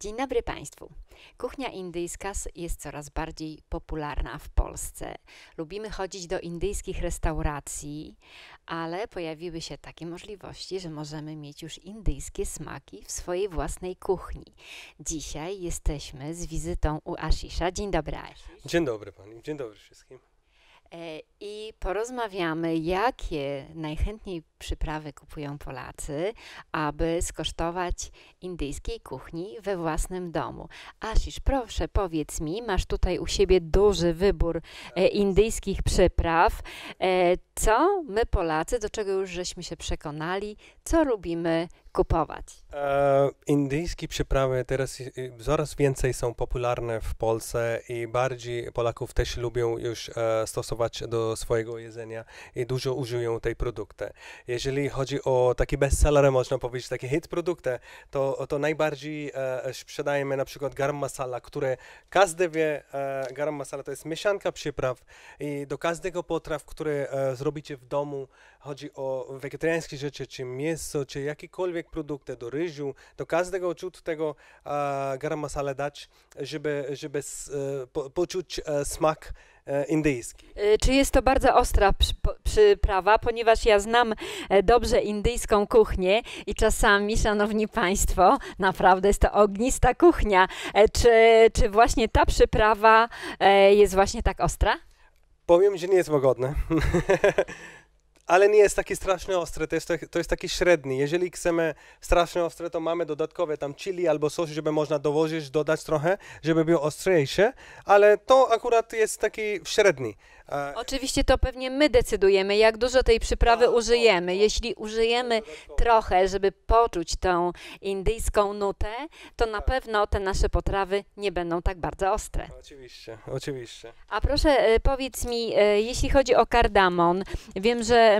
Dzień dobry Państwu. Kuchnia indyjska jest coraz bardziej popularna w Polsce. Lubimy chodzić do indyjskich restauracji, ale pojawiły się takie możliwości, że możemy mieć już indyjskie smaki w swojej własnej kuchni. Dzisiaj jesteśmy z wizytą u Ashisha. Dzień dobry Ashish. Dzień dobry Pani, dzień dobry wszystkim. E, I porozmawiamy, jakie najchętniej przyprawy kupują Polacy, aby skosztować indyjskiej kuchni we własnym domu. Ashish, proszę powiedz mi, masz tutaj u siebie duży wybór e, indyjskich przypraw. E, co my Polacy, do czego już żeśmy się przekonali, co lubimy kupować? E, indyjskie przyprawy teraz coraz więcej są popularne w Polsce i bardziej Polaków też lubią już e, stosować do swojego jedzenia i dużo użyją tej produkty. Jeżeli chodzi o taki bestseller, można powiedzieć, takie hit produkty, to, to najbardziej e, sprzedajemy na przykład garam masala, które każdy wie, e, garam masala to jest mieszanka przypraw i do każdego potraw, które e, zrobicie w domu, chodzi o wegetariańskie rzeczy, czy mięso, czy jakiekolwiek produkty, do ryżu, do każdego ciut tego e, garam masala dać, żeby, żeby s, e, po, poczuć e, smak E, indyjski. E, czy jest to bardzo ostra przyprawa, ponieważ ja znam e, dobrze indyjską kuchnię i czasami, szanowni państwo, naprawdę jest to ognista kuchnia. Czy, czy właśnie ta przyprawa jest właśnie tak ostra? Powiem, że nie jest łagodna. ale nie jest taki strasznie ostry, to jest, tak, to jest taki średni. Jeżeli chcemy strasznie ostre, to mamy dodatkowe tam chili albo sos, żeby można dołożyć, dodać trochę, żeby było ostrzejsze, ale to akurat jest taki średni. E, oczywiście to pewnie my decydujemy, jak dużo tej przyprawy tak, użyjemy. No. Jeśli użyjemy trochę, żeby poczuć tą indyjską nutę, to na tak. pewno te nasze potrawy nie będą tak bardzo ostre. Oczywiście, oczywiście. A proszę y, powiedz mi, y, jeśli chodzi o kardamon, wiem, że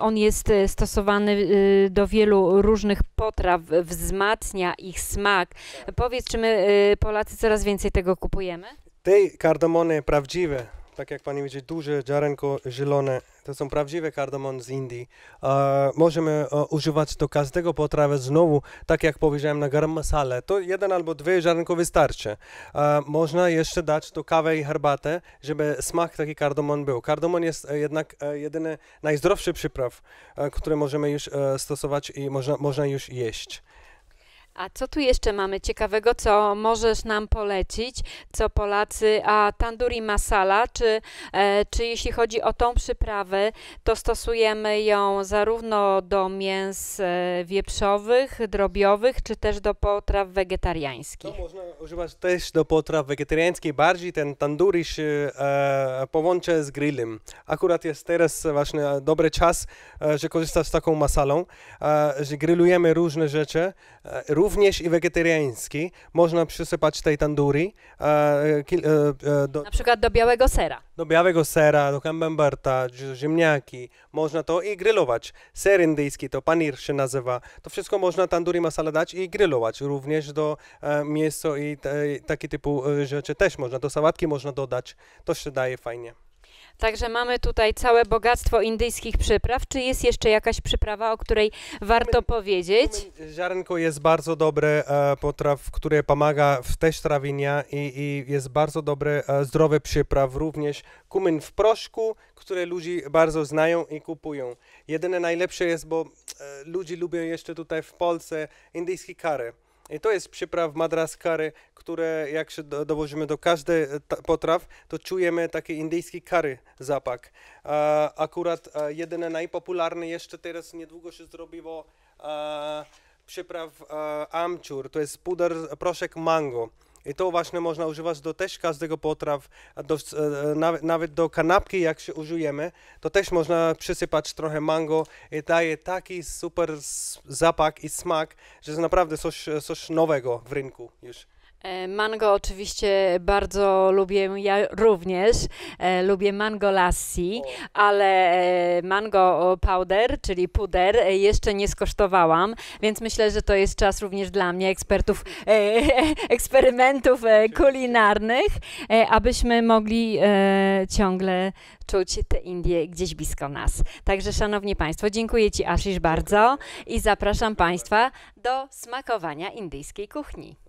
on jest e, stosowany y, do wielu różnych potraw, wzmacnia ich smak. Powiedz, czy my y, Polacy coraz więcej tego kupujemy? Tej kardamony prawdziwe tak jak pani widzi, duże ziarenko zielone. To są prawdziwe kardamon z Indii. E, możemy e, używać do każdego potrawy znowu, tak jak powiedziałem, na garam masala, To jeden albo dwie ziarenko wystarczy. E, można jeszcze dać do kawę i herbatę, żeby smak taki kardamon był. Kardamon jest e, jednak e, jedyny najzdrowszy przypraw, e, który możemy już stosować i można, można już jeść. A co tu jeszcze mamy ciekawego, co możesz nam polecić, co Polacy, a tandoori masala, czy, e, czy jeśli chodzi o tą przyprawę, to stosujemy ją zarówno do mięs e, wieprzowych, drobiowych, czy też do potraw wegetariańskich? To można używać też do potraw wegetariańskich, bardziej ten tandoori się e, połączy z grillem. Akurat jest teraz właśnie dobry czas, e, że korzystasz z taką masalą, e, że grillujemy różne rzeczy, e, również i wegetariański. Można przysypać tej tanduri. E, e, e, do, Na przykład do białego sera. Do białego sera, do camemberta, ziemniaki. Można to i grillować. Ser indyjski, to panir się nazywa. To wszystko można tanduri masala dać i grillować. Również do e, mięso i, te, i taki typu e, rzeczy też można. Do sałatki można dodać. To się daje fajnie. Także mamy tutaj całe bogactwo indyjskich przypraw. Czy jest jeszcze jakaś przyprawa, o której warto powiedzieć? Ziarenko jest bardzo dobre e, potraw, które pomaga w też trawienia i, i jest bardzo dobre e, zdrowe przypraw. Również kumin w proszku, które ludzie bardzo znają i kupują. Jedyne najlepsze jest, bo e, ludzie lubią jeszcze tutaj w Polsce indyjski curry i to jest przypraw madraskary, które jak się dołożymy do każdej e, potraw, to czujemy taki indyjski kary zapach. E, akurat e, jedyne jeszcze teraz niedługo się zrobiło e, przypraw e, amchur, to jest puder proszek mango. I to właśnie można używać do też każdego potraw, do, e, nawet, nawet do kanapki jak się użyjemy, to też można przysypać trochę mango i daje taki super zapach i smak, że jest naprawdę coś, e, coś nowego w rynku już. E, mango oczywiście bardzo lubię, ja również e, lubię mango lassi, ale e, mango powder, czyli puder, e, jeszcze nie skosztowałam, więc myślę, że to jest czas również dla mnie, ekspertów, e, eksperymentów kulinarnych, e, abyśmy mogli ciągle czuć te Indie gdzieś blisko nas. Także szanowni Państwo, dziękuję Ci Ashish bardzo i zapraszam Państwa do smakowania indyjskiej kuchni.